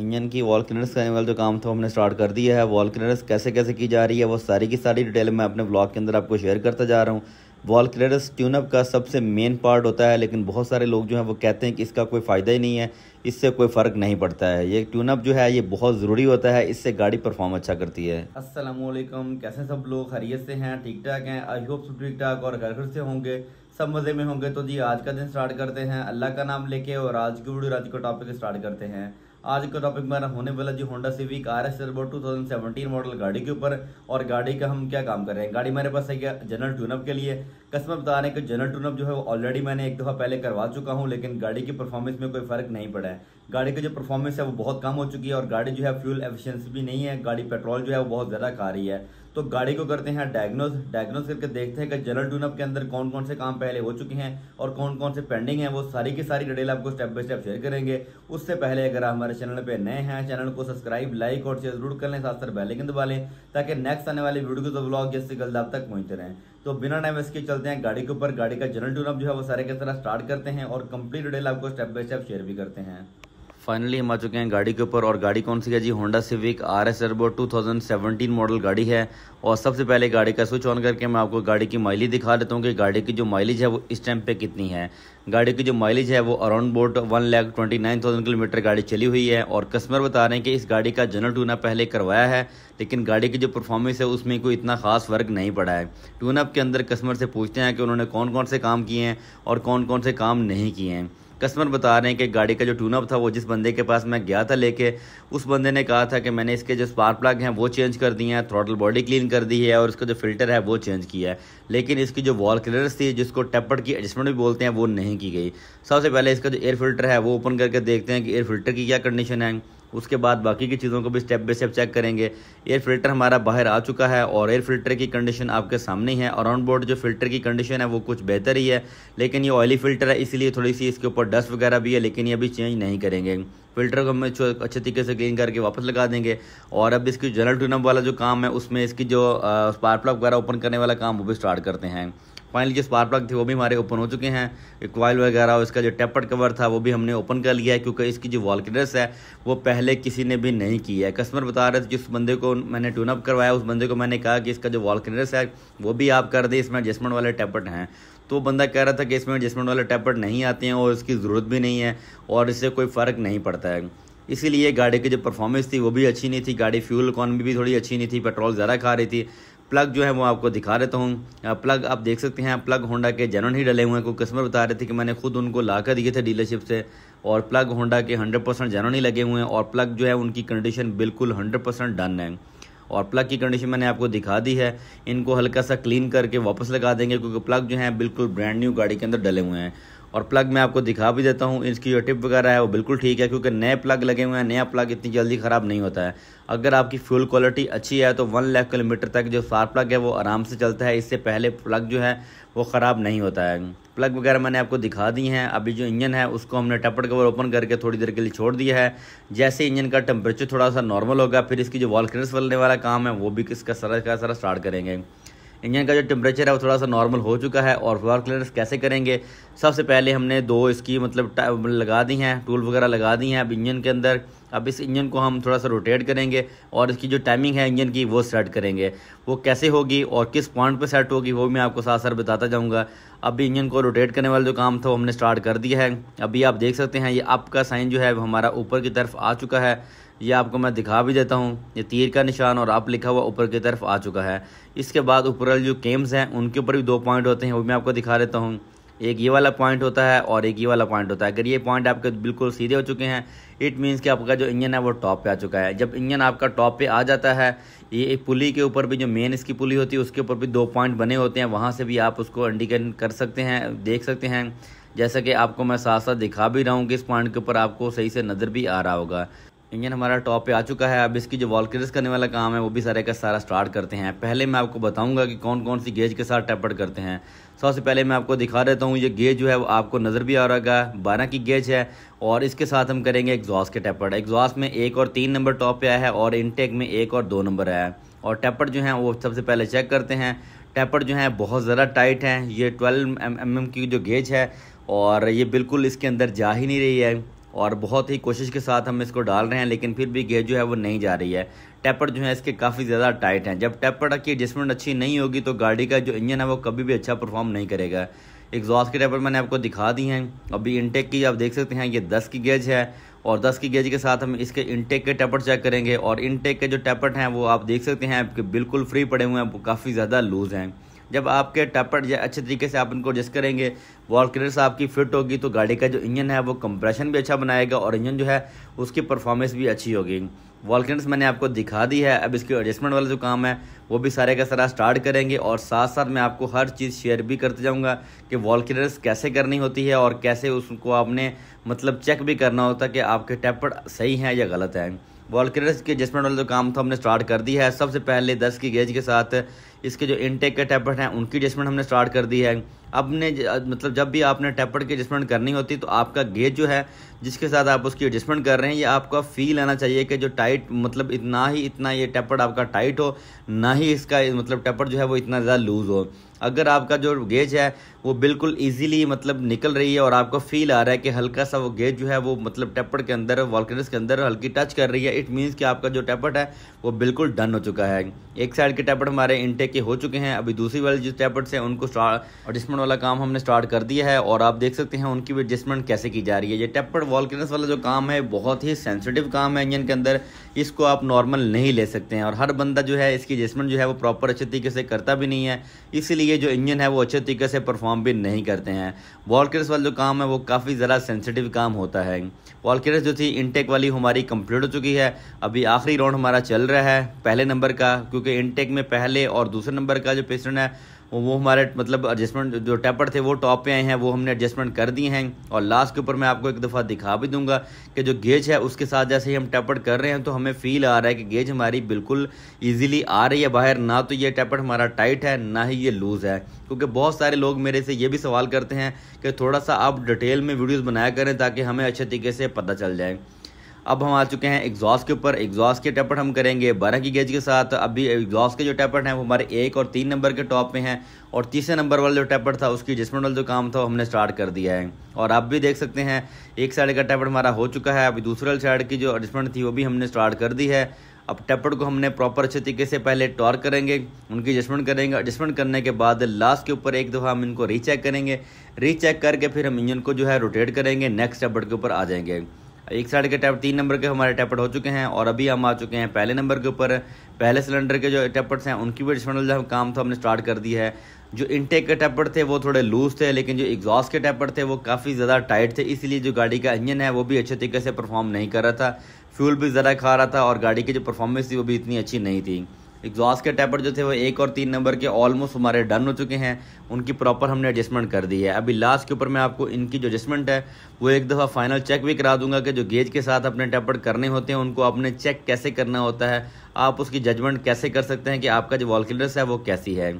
engine की wall cleaners करने वाला जो काम था हमने स्टार्ट कर दिया है वॉल क्लीनर्स कैसे कैसे की जा रही है वो सारी की सारी डिटेल मैं अपने ब्लॉग के अंदर आपको शेयर करता जा रहा हूँ वॉल क्लीनर्स ट्यूनअप का सबसे मेन पार्ट होता है लेकिन बहुत सारे लोग जो हैं वो कहते हैं कि इसका कोई फ़ायदा ही नहीं है इससे कोई फ़र्क नहीं पड़ता है ये ट्यूनअप जो है ये बहुत ज़रूरी होता है इससे गाड़ी परफॉर्म अच्छा करती है असलम कैसे सब लोग खरीत से हैं ठीक ठाक हैं आई होप सब ठीक ठाक और घर घर से होंगे सब मज़े में होंगे तो जी आज का दिन स्टार्ट करते हैं अल्लाह का नाम लेके और आज की वीडियो आज का टॉपिक स्टार्ट करते हैं आज का टॉपिक मेरा होने वाला जी Honda Civic R S thousand seventeen model गाड़ी के ऊपर और गाड़ी का हम क्या काम कर रहे हैं गाड़ी मेरे पास है क्या जनरल टूनअप के लिए कस्मत बता रहे हैं कि जनरल टूनअप जो है वो ऑलरेडी मैंने एक दफ़ा पहले करवा चुका हूँ लेकिन गाड़ी की परफॉर्मेंस में कोई फर्क नहीं पड़ा है गाड़ी की जो परफॉर्मेंस है वो बहुत कम हो चुकी है और गाड़ी जो है फ्यूल एफिशिएंसी भी नहीं है गाड़ी पेट्रोल जो है वो बहुत ज़्यादा खा रही है तो गाड़ी को करते हैं डायग्नोज डायग्नोज करके देखते हैं कि जनरल ट्यूनअप के अंदर कौन कौन से काम पहले हो चुके हैं और कौन कौन से पेंडिंग हैं वो सारी की सारी डिटेल आपको स्टेप बाय स्टेप शेयर करेंगे उससे पहले अगर आप हमारे चैनल पर नए हैं चैनल को सब्सक्राइब लाइक और शेयर जरूर कर लें साथ साथ बेलाइकन दबा लें ताकि नेक्स्ट आने वाले वीडियो तो ब्लॉग जैसे जल्द आप तक पहुंचते रहें तो बिना टाइम इसके चलते हैं गाड़ी के ऊपर गाड़ी का जनरल ट्यूनअप जो है वो सारे के तरह स्टार्ट करते हैं और कंप्लीट डिटेल आपको स्टेप बाय स्टेप शेयर भी करते हैं फाइनली हम आ चुके हैं गाड़ी के ऊपर और गाड़ी कौन सी है जी होंडा सिविक आर एस एरबो टू मॉडल गाड़ी है और सबसे पहले गाड़ी का स्विच ऑन करके मैं आपको गाड़ी की माइलेज दिखा देता हूँ कि गाड़ी की जो माइलेज है वो इस टाइम पे कितनी है गाड़ी की जो माइलेज है वो अराउंड बोट one lakh twenty nine thousand kilometre गाड़ी चली हुई है और कस्टमर बता रहे हैं कि इस गाड़ी का जनरल अप पहले करवाया है लेकिन गाड़ी की जो परफॉर्मेंस है उसमें कोई इतना खास फ़र्क नहीं पड़ा है अप के अंदर कस्टमर से पूछते हैं कि उन्होंने कौन कौन से काम किए हैं और कौन कौन से काम नहीं किए हैं कस्टमर बता रहे हैं कि गाड़ी का जो ट्यूनअप था वो जिस बंदे के पास मैं गया था लेके उस बंदे ने कहा था कि मैंने इसके जो स्पार्क प्लग हैं वो चेंज कर दिए हैं थ्रॉटल बॉडी क्लीन कर दी है और इसका जो फिल्टर है वो चेंज किया है लेकिन इसकी जो वॉल क्लियरस थी जिसको टेपर की एडजस्टमेंट भी बोलते हैं वो नहीं की गई सबसे पहले इसका जो एयर फिल्टर है वो ओपन करके देखते हैं कि एयर फिल्टर की क्या कंडीशन है उसके बाद बाकी की चीज़ों को भी स्टेप बाई स्टेप चेक करेंगे एयर फिल्टर हमारा बाहर आ चुका है और एयर फिल्टर की कंडीशन आपके सामने है और ऑन बोर्ड जो फिल्टर की कंडीशन है वो कुछ बेहतर ही है लेकिन ये ऑयली फिल्टर है इसीलिए थोड़ी सी इसके ऊपर डस्ट वगैरह भी है लेकिन ये अभी चेंज नहीं करेंगे फिल्टर को हम अच्छे तरीके से क्लीन करके वापस लगा देंगे और अब इसकी जनरल ट्यूनअप वाला जो काम है उसमें इसकी जो स्पार्क प्लग वगैरह ओपन करने वाला काम वो भी स्टार्ट करते हैं फाइनली जो स्पार्क प्लग थे वो भी हमारे ओपन हो चुके हैं क्वाइल वगैरह और इसका जो टेपर्ड कवर था वो भी हमने ओपन कर लिया है क्योंकि इसकी जो वॉल है वो पहले किसी ने भी नहीं की है कस्टमर बता रहे थे जिस बंदे को मैंने ट्यूनअप करवाया उस बंदे को मैंने कहा कि इसका जो वॉल है वो भी आप कर दें इसमें एडजस्टमेंट वाले टेपट हैं तो बंदा कह रहा था कि इसमें एडजस्टमेंट वाले टेपट नहीं आते हैं और इसकी ज़रूरत भी नहीं है और इससे कोई फ़र्क नहीं पड़ता है इसीलिए गाड़ी की जो परफॉर्मेंस थी वो भी अच्छी नहीं थी गाड़ी फ्यूल इकॉनमी भी थोड़ी अच्छी नहीं थी पेट्रोल ज़्यादा खा रही थी प्लग जो है वो आपको दिखा देता हूँ प्लग आप देख सकते हैं प्लग होंडा के जेनवन ही डले हुए हैं कोई कस्टमर बता रहे थे कि मैंने खुद उनको ला कर दिए थे डीलरशिप से और प्लग होंडा के 100 परसेंट जेनवन ही लगे हुए हैं और प्लग जो है उनकी कंडीशन बिल्कुल 100 परसेंट डन है और प्लग की कंडीशन मैंने आपको दिखा दी है इनको हल्का सा क्लीन करके वापस लगा देंगे क्योंकि प्लग जो है बिल्कुल ब्रांड न्यू गाड़ी के अंदर डले हुए हैं और प्लग मैं आपको दिखा भी देता हूँ इसकी जो टिप वगैरह है वो बिल्कुल ठीक है क्योंकि नए प्लग लगे हुए हैं नया प्लग इतनी जल्दी ख़राब नहीं होता है अगर आपकी फ्यूल क्वालिटी अच्छी है तो वन लाख किलोमीटर तक जो सार प्लग है वो आराम से चलता है इससे पहले प्लग जो है वो ख़राब नहीं होता है प्लग वगैरह मैंने आपको दिखा दी हैं अभी जो इंजन है उसको हमने टपट कवर ओपन करके थोड़ी देर के लिए छोड़ दिया है जैसे इंजन का टेम्परेचर थोड़ा सा नॉर्मल होगा फिर इसकी जो वॉल क्लिनर्स वाला काम है वो भी इसका सारा का सारा स्टार्ट करेंगे इंजन का जो टेम्परेचर है वो थोड़ा सा नॉर्मल हो चुका है और फ्लोर क्लियरेंस कैसे करेंगे सबसे पहले हमने दो इसकी मतलब लगा दी हैं टूल वगैरह लगा दी हैं अब इंजन के अंदर अब इस इंजन को हम थोड़ा सा रोटेट करेंगे और इसकी जो टाइमिंग है इंजन की वो सेट करेंगे वो कैसे होगी और किस पॉइंट पे सेट होगी वो मैं आपको साथ साथ बताता जाऊँगा अभी इंजन को रोटेट करने वाला जो काम था वो हमने स्टार्ट कर दिया है अभी आप देख सकते हैं ये अप का साइन जो है हमारा ऊपर की तरफ आ चुका है ये आपको मैं दिखा भी देता हूँ ये तीर का निशान और आप लिखा हुआ ऊपर की तरफ आ चुका है इसके बाद ऊपर वाले जो केम्स हैं उनके ऊपर भी दो पॉइंट होते हैं वो मैं आपको दिखा देता हूँ एक ये वाला पॉइंट होता है और एक ये वाला पॉइंट होता है अगर ये पॉइंट आपके बिल्कुल सीधे हो चुके हैं इट मीन्स कि आपका जो इंजन है वो टॉप पे आ चुका है जब इंजन आपका टॉप पे आ जाता है ये एक पुली के ऊपर भी जो मेन इसकी पुली होती है उसके ऊपर भी दो पॉइंट बने होते हैं वहाँ से भी आप उसको इंडिकेट कर सकते हैं देख सकते हैं जैसा कि आपको मैं साथ साथ दिखा भी रहा हूँ कि इस पॉइंट के ऊपर आपको सही से नज़र भी आ रहा होगा इंजन हमारा टॉप पे आ चुका है अब इसकी जो वॉल क्रेस करने वाला काम है वो भी सारे का सारा स्टार्ट करते हैं पहले मैं आपको बताऊंगा कि कौन कौन सी गेज के साथ टैपट करते हैं सबसे पहले मैं आपको दिखा देता हूँ ये गेज जो है वो आपको नज़र भी आ रहा है बारह की गेज है और इसके साथ हम करेंगे एग्जॉस्ट के टैपट एग्जॉस्ट में एक और तीन नंबर टॉप पे आया है और इनटेक में एक और दो नंबर आया है और टैपट जो है वो सबसे पहले चेक करते हैं टैपर जो है बहुत ज़्यादा टाइट हैं ये ट्वेल्व एम की जो गेज है और ये बिल्कुल इसके अंदर जा ही नहीं रही है और बहुत ही कोशिश के साथ हम इसको डाल रहे हैं लेकिन फिर भी गेज जो है वो नहीं जा रही है टेपर जो है इसके काफ़ी ज़्यादा टाइट हैं जब टेपर की एडजस्टमेंट अच्छी नहीं होगी तो गाड़ी का जो इंजन है वो कभी भी अच्छा परफॉर्म नहीं करेगा एग्जॉस्ट के टेपर मैंने आपको दिखा दी हैं अभी इनटेक की आप देख सकते हैं ये दस की गेज है और दस की गेज के साथ हम इसके इनटेक के टेपर चेक करेंगे और इनटेक के जो टेपर हैं वो आप देख सकते हैं आपके बिल्कुल फ्री पड़े हुए हैं काफ़ी ज़्यादा लूज़ हैं जब आपके या अच्छे तरीके से आप उनको एडजस्ट करेंगे वॉल क्लियर्स आपकी फिट होगी तो गाड़ी का जो इंजन है वो कंप्रेशन भी अच्छा बनाएगा और इंजन जो है उसकी परफॉर्मेंस भी अच्छी होगी वॉल क्लियर्स मैंने आपको दिखा दी है अब इसके एडजस्टमेंट वाला जो काम है वो भी सारे का सारा स्टार्ट करेंगे और साथ साथ मैं आपको हर चीज़ शेयर भी करते जाऊँगा कि वॉल क्लियर्स कैसे करनी होती है और कैसे उसको आपने मतलब चेक भी करना होता है कि आपके टैपर सही हैं या गलत हैं वॉलक्रेस के एडजस्टमेंट वाला जो तो काम था तो हमने स्टार्ट कर दिया है सबसे पहले दस की गेज के साथ इसके जो इनटेक के टैपर हैं उनकी एडजस्टमेंट हमने स्टार्ट कर दी है अपने मतलब जब भी आपने टेपर की एडजस्टमेंट करनी होती तो आपका गेज जो है जिसके साथ आप उसकी एडजस्टमेंट कर रहे हैं ये आपका फील आना चाहिए कि जो टाइट मतलब इतना ही इतना ये टेपर आपका टाइट हो ना ही इसका मतलब टेपर जो है वो इतना ज़्यादा लूज़ हो अगर आपका जो गेज है वो बिल्कुल ईजिली मतलब निकल रही है और आपको फील आ रहा है कि हल्का सा वो गेज जो है वो मतलब टेपर के अंदर वॉलकनस के अंदर हल्की टच कर रही है इट मीन्स कि आपका जो टेपट है वो बिल्कुल डन हो चुका है एक साइड के टेपर हमारे इनटेक के हो चुके हैं अभी दूसरी वाली जो टेपट से उनको एडजस्टमेंट वाला काम हमने स्टार्ट कर दिया है और आप देख सकते हैं उनकी भी एडजस्टमेंट कैसे की जा रही है ये टेपर्ड वॉल क्लीनर्स वाला जो काम है बहुत ही सेंसिटिव काम है इंजन के अंदर इसको आप नॉर्मल नहीं ले सकते हैं और हर बंदा जो है इसकी एडजस्टमेंट जो है वो प्रॉपर अच्छे तरीके से करता भी नहीं है इसीलिए जो इंजन है वो अच्छे तरीके से परफॉर्म भी नहीं करते हैं वॉल क्लीनर्स वाला जो काम है वो काफ़ी ज्यादा सेंसिटिव काम होता है वॉल क्लीनर्स जो थी इनटेक वाली हमारी कंप्लीट हो चुकी है अभी आखिरी राउंड हमारा चल रहा है पहले नंबर का क्योंकि इनटेक में पहले और दूसरे नंबर का जो पेशेंट है वो हमारे मतलब एडजस्टमेंट जो टेपर थे वो टॉप पे आए हैं वो हमने एडजस्टमेंट कर दिए हैं और लास्ट के ऊपर मैं आपको एक दफ़ा दिखा भी दूंगा कि जो गेज है उसके साथ जैसे ही हम टेपर कर रहे हैं तो हमें फील आ रहा है कि गेज हमारी बिल्कुल ईजिली आ रही है बाहर ना तो ये टेपर हमारा टाइट है ना ही ये लूज़ है क्योंकि बहुत सारे लोग मेरे से ये भी सवाल करते हैं कि थोड़ा सा आप डिटेल में वीडियोज़ बनाया करें ताकि हमें अच्छे तरीके से पता चल जाए अब हम आ चुके हैं एग्जॉस्ट के ऊपर एग्जॉस्ट के टेपर हम करेंगे बारह की गेज के साथ अभी एग्जॉस्ट के जो टेपर हैं वो हमारे एक और तीन नंबर के टॉप में हैं और तीसरे नंबर वाला जो टेपर था उसकी एडजस्टमेंट वाला जो काम था हमने स्टार्ट कर दिया है और आप भी देख सकते हैं एक साइड का टेपर हमारा हो चुका है अभी दूसरे साइड की जो एडजस्टमेंट थी वो भी हमने स्टार्ट कर दी है अब टेपर को हमने प्रॉपर अच्छे तरीके से पहले टॉर करेंगे उनकी एडजस्टमेंट करेंगे एडजस्टमेंट करने के बाद लास्ट के ऊपर एक दफ़ा हम इनको रीचेक करेंगे रीचेक करके फिर हम इंजन को जो है रोटेट करेंगे नेक्स्ट टेपर के ऊपर आ जाएंगे एक साइड के टैप तीन नंबर के हमारे टैपट हो चुके हैं और अभी हम आ चुके हैं पहले नंबर के ऊपर पहले सिलेंडर के जो टैपट्स हैं उनकी भी एडिशनल जो काम था तो हमने स्टार्ट कर दी है जो इनटेक के टैपट थे वो थोड़े लूज थे लेकिन जो एग्जॉस्ट के टैपट थे वो काफ़ी ज़्यादा टाइट थे इसीलिए जो गाड़ी का इंजन है वो भी अच्छे तरीके से परफॉर्म नहीं कर रहा था फ्यूल भी ज़्यादा खा रहा था और गाड़ी की जो परफॉर्मेंस थी वो भी इतनी अच्छी नहीं थी एग्जॉस्ट के टैपर जो थे वो एक और तीन नंबर के ऑलमोस्ट हमारे डन हो चुके हैं उनकी प्रॉपर हमने एडजस्टमेंट कर दी है अभी लास्ट के ऊपर मैं आपको इनकी जो एडजस्टमेंट है वो एक दफ़ा फाइनल चेक भी करा दूंगा कि जो गेज के साथ अपने टैपर करने होते हैं उनको आपने चेक कैसे करना होता है आप उसकी जजमेंट कैसे कर सकते हैं कि आपका जो वॉलकिलर्स है वो कैसी है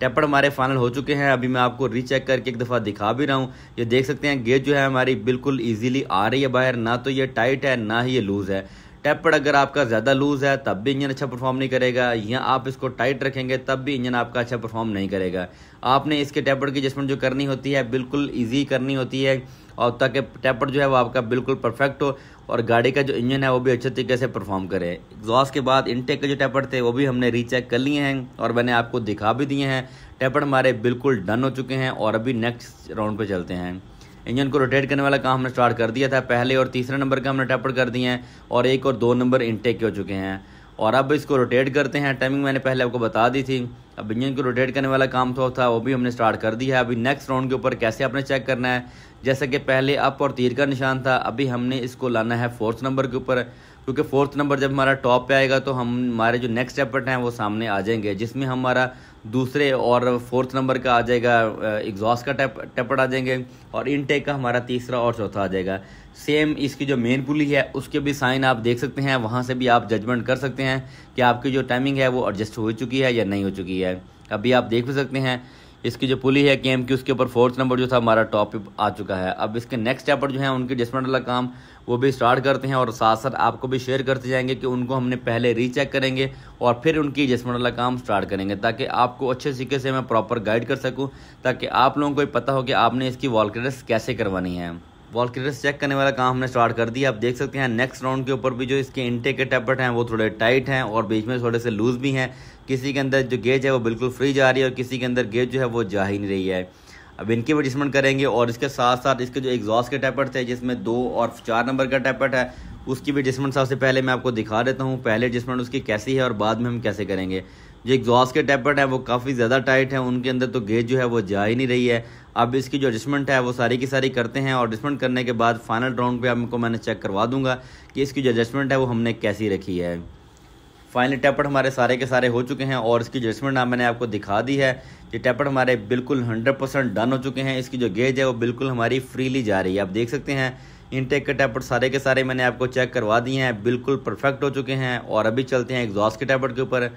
टेपर हमारे फाइनल हो चुके हैं अभी मैं आपको रीचेक करके एक दफ़ा दिखा भी रहा हूँ ये देख सकते हैं गेज जो है हमारी बिल्कुल ईजिली आ रही है बाहर ना तो ये टाइट है ना ही ये लूज़ है टैप अगर आपका ज़्यादा लूज़ है तब भी इंजन अच्छा परफॉर्म नहीं करेगा या आप इसको टाइट रखेंगे तब भी इंजन आपका अच्छा परफॉर्म नहीं करेगा आपने इसके टैपर की एडजस्टमेंट जो करनी होती है बिल्कुल ईजी करनी होती है और ताकि टेपर जो है वो आपका बिल्कुल परफेक्ट हो और गाड़ी का जो इंजन है वो भी अच्छे तरीके से परफॉर्म करे एग्जॉस्ट के बाद इनटेक के जो टेपर थे वो भी हमने रीचेक कर लिए हैं और मैंने आपको दिखा भी दिए हैं टेपर हमारे बिल्कुल डन हो चुके हैं और अभी नेक्स्ट राउंड पर चलते हैं इंजन को रोटेट करने वाला काम हमने स्टार्ट कर दिया था पहले और तीसरे नंबर का हमने टैपर कर दिए हैं और एक और दो नंबर इनटेक के हो चुके हैं और अब इसको रोटेट करते हैं टाइमिंग मैंने पहले आपको बता दी थी अब इंजन को रोटेट करने वाला काम तो था वो भी हमने स्टार्ट कर दिया है अभी नेक्स्ट राउंड के ऊपर कैसे आपने चेक करना है जैसा कि पहले अप और तीर का निशान था अभी हमने इसको लाना है फोर्थ नंबर के ऊपर क्योंकि फोर्थ नंबर जब हमारा टॉप पे आएगा तो हम हमारे जो नेक्स्ट एपर्ट हैं वो सामने आ जाएंगे जिसमें हमारा दूसरे और फोर्थ नंबर का आ जाएगा एग्जॉस्ट का टेप टेपर आ जाएंगे और इनटेक का हमारा तीसरा और चौथा आ जाएगा सेम इसकी जो मेन पुली है उसके भी साइन आप देख सकते हैं वहाँ से भी आप जजमेंट कर सकते हैं कि आपकी जो टाइमिंग है वो एडजस्ट हो चुकी है या नहीं हो चुकी है अभी आप देख भी सकते हैं इसकी जो पुली है के की उसके ऊपर फोर्थ नंबर जो था हमारा टॉप आ चुका है अब इसके नेक्स्ट स्टेप पर जो है उनके डिस्मेंट वाला काम वो भी स्टार्ट करते हैं और साथ साथ आपको भी शेयर करते जाएंगे कि उनको हमने पहले रीचेक करेंगे और फिर उनकी एडजस्टमेंट वाला काम स्टार्ट करेंगे ताकि आपको अच्छे तरीके से मैं प्रॉपर गाइड कर सकूं ताकि आप लोगों को भी पता हो कि आपने इसकी वॉल क्लियरेंस कैसे करवानी है वॉल क्लियरेंस चेक करने वाला काम हमने स्टार्ट कर दिया आप देख सकते हैं नेक्स्ट राउंड के ऊपर भी जो इसके इंटेक के टैबलेट हैं वो थोड़े टाइट हैं और बीच में थोड़े से लूज़ भी हैं किसी के अंदर जो गेज है वो बिल्कुल फ्री जा रही है और किसी के अंदर गेज जो है वो जा ही नहीं रही है अब इनकी भी एडजस्टमेंट करेंगे और इसके साथ साथ इसके जो एग्जॉस्ट के टैपट थे जिसमें दो और चार नंबर का टैपेट है उसकी भी एडजस्टमेंट सबसे पहले मैं आपको दिखा देता हूँ पहले एडजस्टमेंट उसकी कैसी है और बाद में हम कैसे करेंगे जो एग्जॉस्ट के टैपेट है वो काफ़ी ज़्यादा टाइट है उनके अंदर तो गेज जो है वो जा ही नहीं रही है अब इसकी जो एडजस्टमेंट है वो सारी की सारी करते हैं और एडजस्टमेंट करने के बाद फाइनल राउंड पर आपको मैंने चेक करवा दूंगा कि इसकी जो एडजस्टमेंट है वो हमने कैसी रखी है फाइनली टैपट हमारे सारे के सारे हो चुके हैं और इसकी जजमेंट नाम मैंने आपको दिखा दी है ये टैपट हमारे बिल्कुल 100 परसेंट डन हो चुके हैं इसकी जो गेज है वो बिल्कुल हमारी फ्रीली जा रही है आप देख सकते हैं इनटेक के टैपट सारे के सारे मैंने आपको चेक करवा दिए हैं बिल्कुल परफेक्ट हो चुके हैं और अभी चलते हैं एग्जॉस्ट के टैपट के ऊपर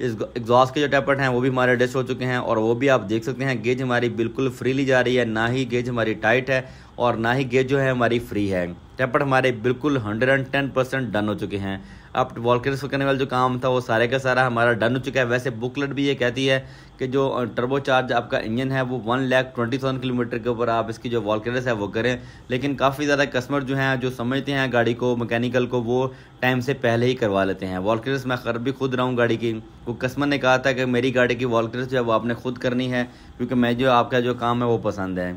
इस एग्जॉस्ट के जो टैपट हैं वो भी हमारे डस्ट हो चुके हैं और वो भी आप देख सकते हैं गेज हमारी बिल्कुल फ्रीली जा रही है ना ही गेज हमारी टाइट है और ना ही गेज जो है हमारी फ्री है टेपर हमारे बिल्कुल hundred and ten percent done हो चुके हैं अब वॉलकर से करने वाला जो काम था वो सारे का सारा हमारा डन हो चुका है वैसे बुकलेट भी ये कहती है कि जो टर्बो चार्ज आपका इंजन है वो one lakh twenty thousand kilometre के ऊपर आप इसकी जो वॉलकरस है वो करें लेकिन काफ़ी ज़्यादा कस्टमर जो हैं जो समझते हैं गाड़ी को मैकेनिकल को वो टाइम से पहले ही करवा लेते हैं वॉलकरस मैं कर भी खुद रहा हूँ गाड़ी की वो कस्टमर ने कहा था कि मेरी गाड़ी की वॉलकरस जो है वो आपने खुद करनी है क्योंकि मैं जो आपका जो काम है वो पसंद है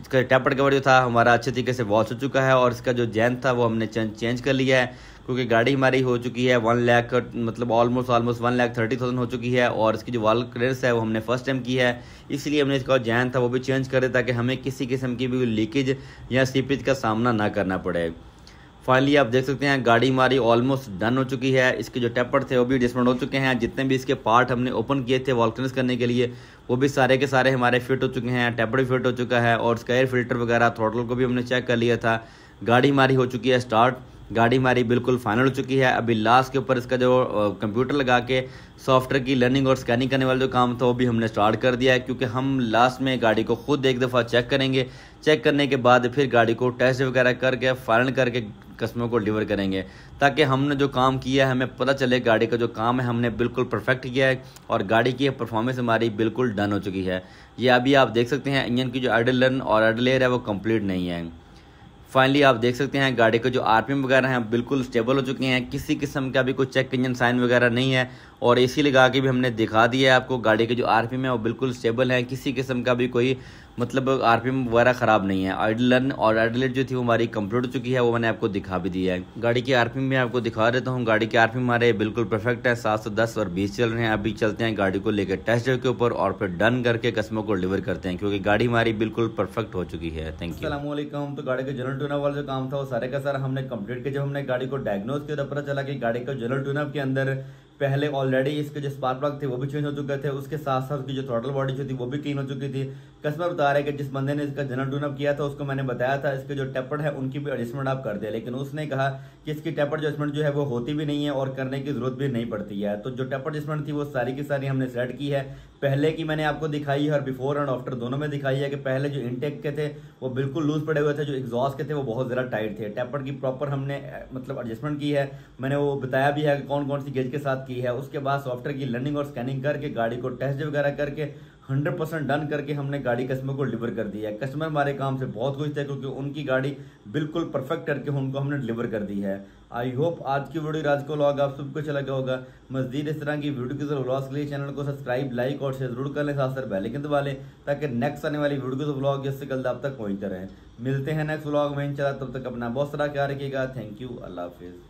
इसका टेपर कवर जो था हमारा अच्छे तरीके से वॉश हो चुका है और इसका जो जैन था वो हमने चेंज कर लिया है क्योंकि गाड़ी हमारी हो चुकी है वन लाख मतलब almost almost one lakh thirty thousand हो चुकी है और इसकी जो वॉल क्लियरेंस है वो हमने फर्स्ट टाइम की है इसलिए हमने इसका जैन था वो भी चेंज करे ताकि हमें किसी किस्म की भी लीकेज या सीपेज का सामना ना करना पड़े फाइनली आप देख सकते हैं गाड़ी हमारी ऑलमोस्ट डन हो चुकी है इसके जो टेपर थे वो भी डिसमेंट हो चुके हैं जितने भी इसके पार्ट हमने ओपन किए थे वॉल्कनस करने के लिए वो भी सारे के सारे हमारे फिट हो चुके हैं टेपर भी फिट हो चुका है और उसका एयर फिल्टर वगैरह थ्रोटल को भी हमने चेक कर लिया था गाड़ी हमारी हो चुकी है स्टार्ट गाड़ी हमारी बिल्कुल फाइनल हो चुकी है अभी लास्ट के ऊपर इसका जो कंप्यूटर लगा के सॉफ्टवेयर की लर्निंग और स्कैनिंग करने वाला जो काम था वो भी हमने स्टार्ट कर दिया है क्योंकि हम लास्ट में गाड़ी को खुद एक दफ़ा चेक करेंगे चेक करने के बाद फिर गाड़ी को टेस्ट वगैरह करके फाइनल करके कस्टमर को डिलीवर करेंगे ताकि हमने जो काम किया है हमें पता चले गाड़ी का जो काम है हमने बिल्कुल परफेक्ट किया है और गाड़ी की परफॉर्मेंस हमारी बिल्कुल डन हो चुकी है ये अभी आप देख सकते हैं इंजन की जो एडल लर्न और एयर है वो कम्प्लीट नहीं है फाइनली आप देख सकते हैं गाड़ी के जो एम वगैरह हैं बिल्कुल स्टेबल हो चुके हैं किसी किस्म का भी कोई चेक इंजन साइन वगैरह नहीं है और एसी लगा के भी हमने दिखा दिया है आपको गाड़ी के जो एम है वो बिल्कुल स्टेबल है किसी किस्म का भी कोई मतलब आर पी एम वगैरह ख़राब नहीं है आइडलन और आइडलेट जो थी वो हमारी कंप्लीट हो चुकी है वो मैंने आपको दिखा भी दिया है गाड़ी की आर पी एम भी आपको दिखा देता तो हूँ गाड़ी की आर पी एम हमारे बिल्कुल परफेक्ट है सात सौ दस और बीस चल रहे हैं अभी चलते हैं गाड़ी को लेकर टेस्ट ड्राइव के ऊपर और फिर डन करके कस्मों को डिलीवर करते हैं क्योंकि गाड़ी हमारी बिल्कुल परफेक्ट हो चुकी है थैंक यू अलमैकम तो गाड़ी का जनरल टूनअप वाला जो काम था वो सारे का सारा हमने कंप्लीट किया जब हमने गाड़ी को डायग्नोज किया तो पता चला कि गाड़ी का जनरल टूनअप के अंदर पहले ऑलरेडी इसके जो स्पार्क प्लग थे वो भी चेंज हो चुके थे उसके साथ साथ उसकी जो टोटल बॉडी जो थी वो भी क्लीन हो चुकी थी कस्टमर बता रहे कि जिस बंदे ने इसका जनरल टूनअप किया था उसको मैंने बताया था इसके जो टेपर है उनकी भी एडजस्टमेंट आप कर दे लेकिन उसने कहा कि इसकी टेपर एडजस्टमेंट जो है वो होती भी नहीं है और करने की जरूरत भी नहीं पड़ती है तो जो टेपर एडजस्टमेंट थी वो सारी की सारी हमने सेलेक्ट की है पहले की मैंने आपको दिखाई है और बिफोर एंड आफ्टर दोनों में दिखाई है कि पहले जो इनटेक के थे वो बिल्कुल लूज पड़े हुए थे जो एग्जॉस्ट के थे वो बहुत ज़्यादा टाइट थे टैपर की प्रॉपर हमने मतलब एडजस्टमेंट की है मैंने वो बताया भी है कि कौन कौन सी गेज के साथ की है उसके बाद सॉफ्टवेयर की लर्निंग और स्कैनिंग करके गाड़ी को टेस्ट वगैरह करके हंड्रेड परसेंट डन करके हमने गाड़ी कस्टमर को डिलीवर कर दी है कस्टमर हमारे काम से बहुत खुश थे क्योंकि उनकी गाड़ी बिल्कुल परफेक्ट करके उनको हमने डिलीवर कर दी है आई होप आज की वीडियो राज को लॉग आप सबको अच्छा लगा होगा मजदीद इस तरह की वीडियो के ब्लॉग के लिए चैनल को सब्सक्राइब लाइक और शेयर जरूर कर लें साथ सर बेलेकिन दबा लें ताकि नेक्स्ट आने वाली वीडियो के ब्लॉग जिससे कल आप तक पहुँचते रहें मिलते हैं नेक्स्ट व्लॉग में इन तब तक अपना बहुत सारा ख्याल रखिएगा थैंक यू अल्लाह हाफिज़